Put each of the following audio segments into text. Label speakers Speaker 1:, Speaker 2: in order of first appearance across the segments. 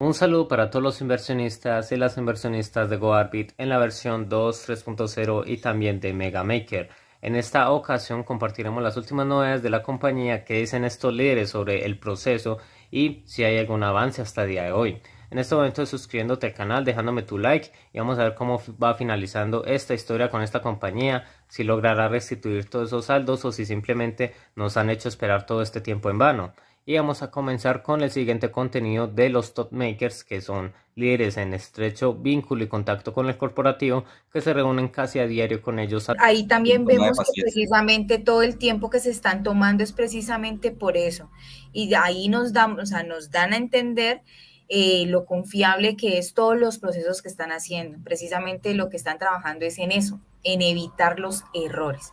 Speaker 1: Un saludo para todos los inversionistas y las inversionistas de GoArbit en la versión 2.3.0 y también de MegaMaker. En esta ocasión compartiremos las últimas novedades de la compañía que dicen estos líderes sobre el proceso y si hay algún avance hasta el día de hoy. En este momento suscribiéndote al canal, dejándome tu like y vamos a ver cómo va finalizando esta historia con esta compañía, si logrará restituir todos esos saldos o si simplemente nos han hecho esperar todo este tiempo en vano y vamos a comenzar con el siguiente contenido de los top makers que son líderes en estrecho vínculo y contacto con el corporativo que se reúnen casi a diario con ellos. Ahí también vemos que
Speaker 2: precisamente todo el tiempo que se están tomando es precisamente por eso y ahí nos dan, o sea, nos dan a entender eh, lo confiable que es todos los procesos que están haciendo. Precisamente lo que están trabajando es en eso, en evitar los errores.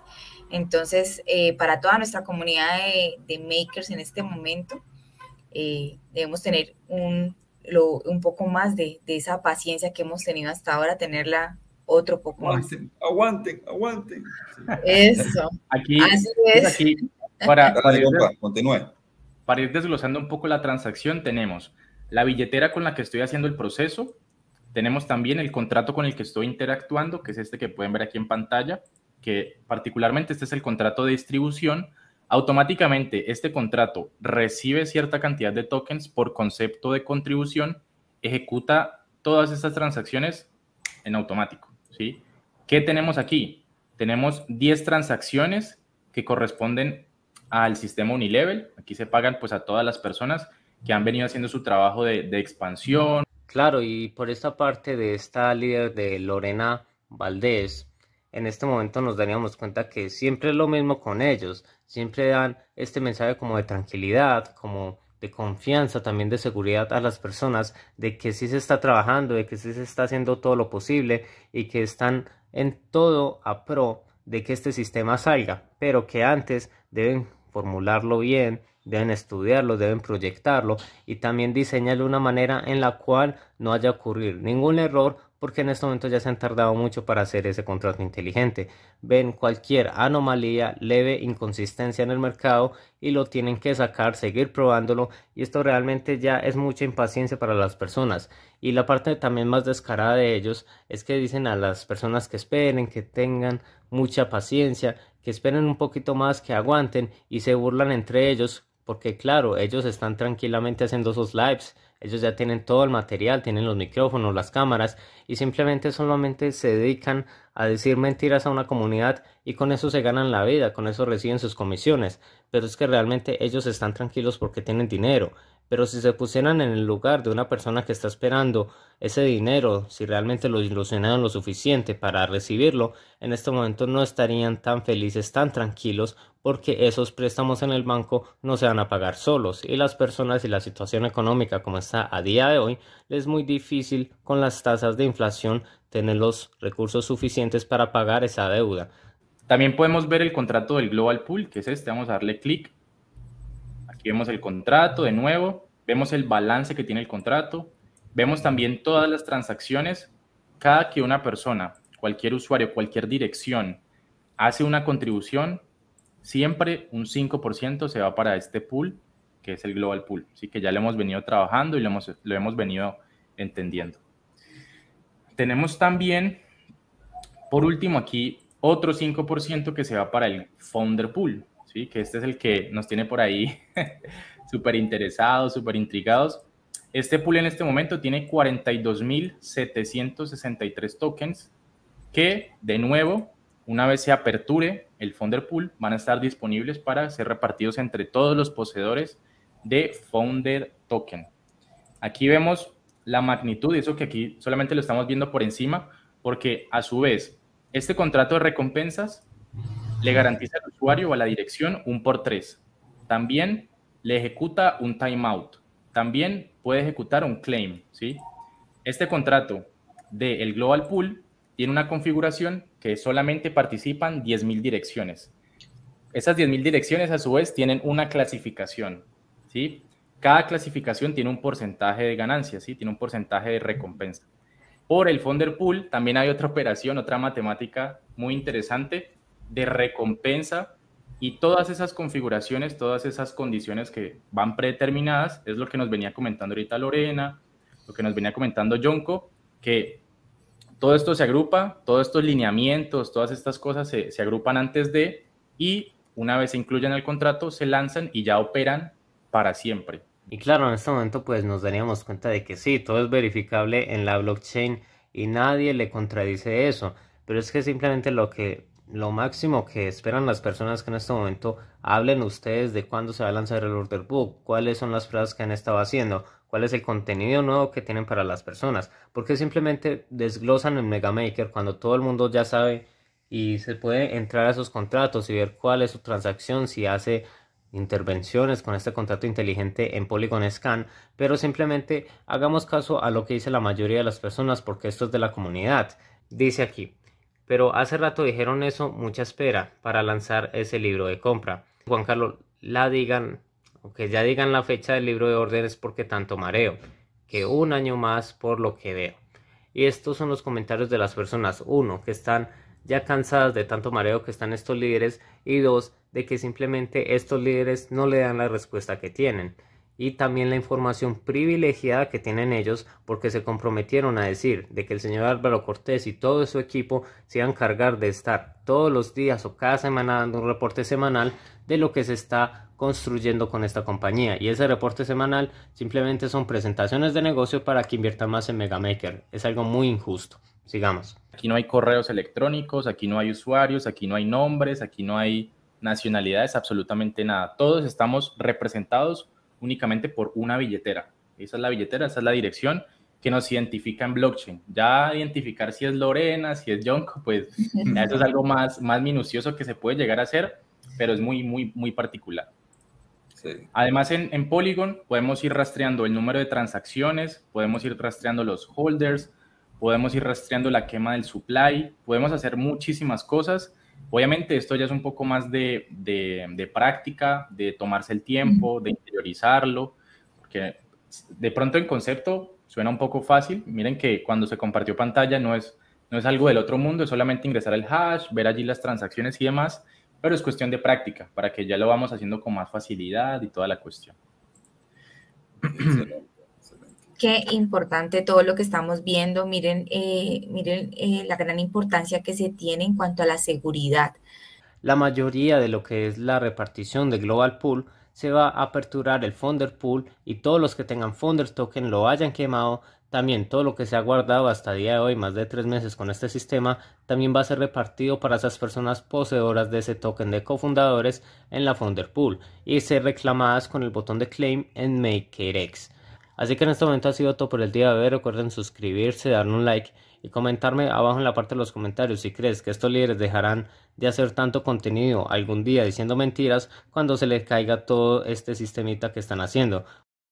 Speaker 2: Entonces, eh, para toda nuestra comunidad de, makers en este momento, eh, debemos tener un, un poco más de, esa paciencia que hemos tenido hasta ahora, tenerla otro poco más.
Speaker 1: Aguanten, aguanten.
Speaker 2: Eso. Aquí, Así pues es. aquí para, para, para ir desglosando un poco la transacción, tenemos la billetera con la que estoy haciendo el proceso, tenemos también el contrato con el que estoy interactuando, que es este que pueden ver aquí en pantalla, que particularmente este es el contrato de distribución, automáticamente este contrato recibe cierta cantidad de tokens por concepto de contribución, ejecuta todas estas transacciones en automático. ¿sí? ¿Qué tenemos aquí? Tenemos 10 transacciones que corresponden al sistema Unilevel. Aquí se pagan pues a todas las personas que han venido haciendo su trabajo de, de expansión.
Speaker 1: Claro, y por esta parte de esta líder de Lorena Valdés, en este momento nos daríamos cuenta que siempre es lo mismo con ellos, siempre dan este mensaje como de tranquilidad, como de confianza, también de seguridad a las personas, de que sí se está trabajando, de que sí se está haciendo todo lo posible y que están en todo a pro de que este sistema salga, pero que antes deben formularlo bien, deben estudiarlo, deben proyectarlo y también diseñarlo de una manera en la cual no haya ocurrido ningún error porque en este momento ya se han tardado mucho para hacer ese contrato inteligente. Ven cualquier anomalía, leve inconsistencia en el mercado y lo tienen que sacar, seguir probándolo y esto realmente ya es mucha impaciencia para las personas. Y la parte también más descarada de ellos es que dicen a las personas que esperen, que tengan mucha paciencia, que esperen un poquito más, que aguanten y se burlan entre ellos porque claro, ellos están tranquilamente haciendo sus lives ellos ya tienen todo el material, tienen los micrófonos, las cámaras y simplemente solamente se dedican a decir mentiras a una comunidad y con eso se ganan la vida, con eso reciben sus comisiones. Pero es que realmente ellos están tranquilos porque tienen dinero. Pero si se pusieran en el lugar de una persona que está esperando ese dinero, si realmente lo ilusionaron lo suficiente para recibirlo, en este momento no estarían tan felices, tan tranquilos, porque esos préstamos en el banco no se van a pagar solos y las personas y la situación económica como está a día de hoy, es muy difícil con las tasas de inflación tener los recursos suficientes para pagar esa deuda. También podemos ver el contrato del Global Pool, que es este, vamos a darle clic
Speaker 2: vemos el contrato de nuevo, vemos el balance que tiene el contrato, vemos también todas las transacciones, cada que una persona, cualquier usuario, cualquier dirección hace una contribución, siempre un 5% se va para este pool, que es el Global Pool. Así que ya lo hemos venido trabajando y lo hemos, lo hemos venido entendiendo. Tenemos también, por último, aquí otro 5% que se va para el Founder Pool que este es el que nos tiene por ahí súper interesados, súper intrigados. Este pool en este momento tiene 42.763 tokens que, de nuevo, una vez se aperture el Founder Pool, van a estar disponibles para ser repartidos entre todos los poseedores de Founder Token. Aquí vemos la magnitud, eso que aquí solamente lo estamos viendo por encima, porque a su vez, este contrato de recompensas le garantiza al usuario o a la dirección un por tres. También le ejecuta un timeout. También puede ejecutar un claim. ¿sí? Este contrato del el Global Pool tiene una configuración que solamente participan 10.000 direcciones. Esas 10.000 direcciones a su vez tienen una clasificación. ¿sí? Cada clasificación tiene un porcentaje de ganancia, ¿sí? tiene un porcentaje de recompensa. Por el Fonder Pool también hay otra operación, otra matemática muy interesante de recompensa y todas esas configuraciones, todas esas condiciones que van predeterminadas, es lo que nos venía comentando ahorita Lorena, lo que nos venía comentando Jonko, que todo esto se agrupa, todos estos lineamientos, todas estas cosas se, agrupan antes de y una vez se incluyen el contrato, se lanzan y ya operan para siempre.
Speaker 1: Y claro, en este momento pues nos daríamos cuenta de que sí, todo es verificable en la blockchain y nadie le contradice eso, pero es que simplemente lo que lo máximo que esperan las personas que en este momento hablen ustedes de cuándo se va a lanzar el order book, cuáles son las pruebas que han estado haciendo, cuál es el contenido nuevo que tienen para las personas, porque simplemente desglosan el Mega Maker cuando todo el mundo ya sabe y se puede entrar a esos contratos y ver cuál es su transacción, si hace intervenciones con este contrato inteligente en Polygon Scan, pero simplemente hagamos caso a lo que dice la mayoría de las personas porque esto es de la comunidad. Dice aquí, pero hace rato dijeron eso, mucha espera para lanzar ese libro de compra. Juan Carlos, la digan, o que ya digan la fecha del libro de órdenes porque tanto mareo, que un año más por lo que veo. Y estos son los comentarios de las personas. Uno, que están ya cansadas de tanto mareo que están estos líderes. Y dos, de que simplemente estos líderes no le dan la respuesta que tienen y también la información privilegiada que tienen ellos porque se comprometieron a decir de que el señor Álvaro Cortés y todo su equipo se iban a encargar de estar todos los días o cada semana dando un reporte semanal de lo que se está construyendo con esta compañía y ese reporte semanal simplemente son presentaciones de negocio para que inviertan más en Megamaker es algo muy injusto sigamos aquí no hay correos electrónicos
Speaker 2: aquí no hay usuarios aquí no hay nombres aquí no hay nacionalidades absolutamente nada todos estamos representados únicamente por una billetera. Esa es la billetera, esa es la dirección que nos identifica en blockchain. Ya identificar si es Lorena, si es John, pues eso es algo más, más minucioso que se puede llegar a hacer, pero es muy, muy, muy particular. Además, en, en, Polygon podemos ir rastreando el número de transacciones, podemos ir rastreando los holders, podemos ir rastreando la quema del supply, podemos hacer muchísimas cosas Obviamente esto ya es un poco más de, práctica, de tomarse el tiempo, de interiorizarlo, porque de pronto en concepto suena un poco fácil. Miren que cuando se compartió pantalla no es, no es algo del otro mundo, es solamente ingresar el hash, ver allí las transacciones y demás, pero es cuestión de práctica para que ya lo vamos haciendo con más facilidad y toda la cuestión. qué importante todo lo que estamos viendo. Miren, eh, miren eh, la gran importancia que se tiene en cuanto a la seguridad.
Speaker 1: La mayoría de lo que es la repartición de Global Pool se va a aperturar el Founder Pool y todos los que tengan Founder Token lo hayan quemado. También todo lo que se ha guardado hasta día de hoy, más de tres meses con este sistema, también va a ser repartido para esas personas poseedoras de ese token de cofundadores en la Founder Pool y ser reclamadas con el botón de claim en MakerX. Así que en este momento ha sido todo por el día de hoy. Recuerden suscribirse, darle un like y comentarme abajo en la parte de los comentarios si crees que estos líderes dejarán de hacer tanto contenido algún día diciendo mentiras cuando se les caiga todo este sistemita que están haciendo.